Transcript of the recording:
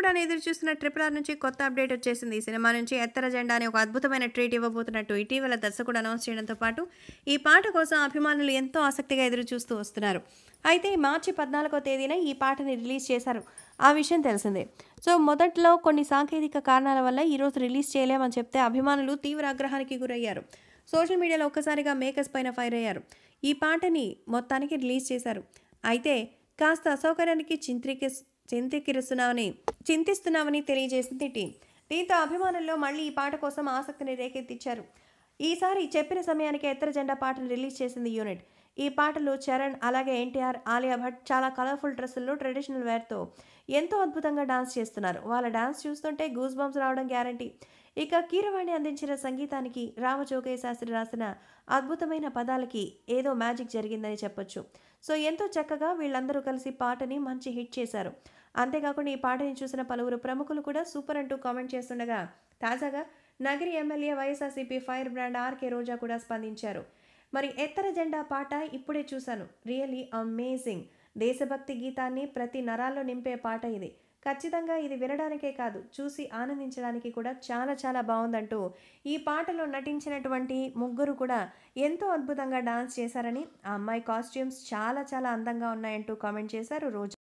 ఎప్పుడైనా ఎదురు చూస్తున్న ట్రిపుల్ ఆర్ నుంచి కొత్త అప్డేట్ వచ్చేసింది ఈ సినిమా నుంచి ఎత్తర జెండా అని ఒక అద్భుతమైన ట్రీట్ ఇవ్వబోతున్నట్టు ఇటీవల దర్శకుడు అనౌన్స్ చేయడంతో పాటు ఈ పాట కోసం అభిమానులు ఎంతో ఆసక్తిగా ఎదురు చూస్తూ వస్తున్నారు అయితే మార్చి పద్నాలుగో తేదీన ఈ పాటని రిలీజ్ చేశారు ఆ విషయం తెలిసిందే సో మొదట్లో కొన్ని సాంకేతిక కారణాల వల్ల ఈరోజు రిలీజ్ చేయలేమని చెప్తే అభిమానులు తీవ్ర ఆగ్రహానికి గురయ్యారు సోషల్ మీడియాలో ఒక్కసారిగా మేకర్స్ పైన ఫైర్ అయ్యారు ఈ పాటని మొత్తానికి రిలీజ్ చేశారు అయితే కాస్త అసౌకర్యానికి చింత్రీకి చింతికిరుస్తున్నామని చింతిస్తున్నామని తెలియజేసింది టీం దీంతో అభిమానుల్లో మళ్ళీ ఈ పాట కోసం ఆసక్తిని రేకెత్తించారు ఈసారి చెప్పిన సమయానికి ఎత్తర జెండా పాటను రిలీజ్ చేసింది యూనిట్ ఈ పాటలు చరణ్ అలాగే ఎన్టీఆర్ ఆలియా భట్ చాలా కలర్ఫుల్ డ్రెస్సుల్లో ట్రెడిషనల్ వేర్తో ఎంతో అద్భుతంగా డాన్స్ చేస్తున్నారు వాళ్ళ డాన్స్ చూస్తుంటే గూస్ బంప్స్ రావడం గ్యారంటీ ఇక కీరవాణి అందించిన సంగీతానికి రామచోకయ్య శాస్త్రి రాసిన అద్భుతమైన పదాలకి ఏదో మ్యాజిక్ జరిగిందని చెప్పొచ్చు సో ఎంతో చక్కగా వీళ్ళందరూ కలిసి పాటని మంచి హిట్ చేశారు అంతేకాకుండా ఈ పాటని చూసిన పలువురు ప్రముఖులు కూడా సూపర్ అంటూ కామెంట్ చేస్తుండగా తాజాగా Nagari MLA YSRCP fire brand RK Roja కూడా స్పందించారు మరి ఎత్తర జెండా పాట ఇప్పుడే చూశాను రియలీ అమేజింగ్ దేశభక్తి గీతాన్ని ప్రతి నరాల్లో నింపే పాట ఇది ఖచ్చితంగా ఇది వినడానికే కాదు చూసి ఆనందించడానికి కూడా చాలా చాలా బాగుందంటూ ఈ పాటలో నటించినటువంటి ముగ్గురు కూడా ఎంతో అద్భుతంగా డాన్స్ చేశారని ఆ అమ్మాయి కాస్ట్యూమ్స్ చాలా చాలా అందంగా ఉన్నాయంటూ కామెంట్ చేశారు రోజు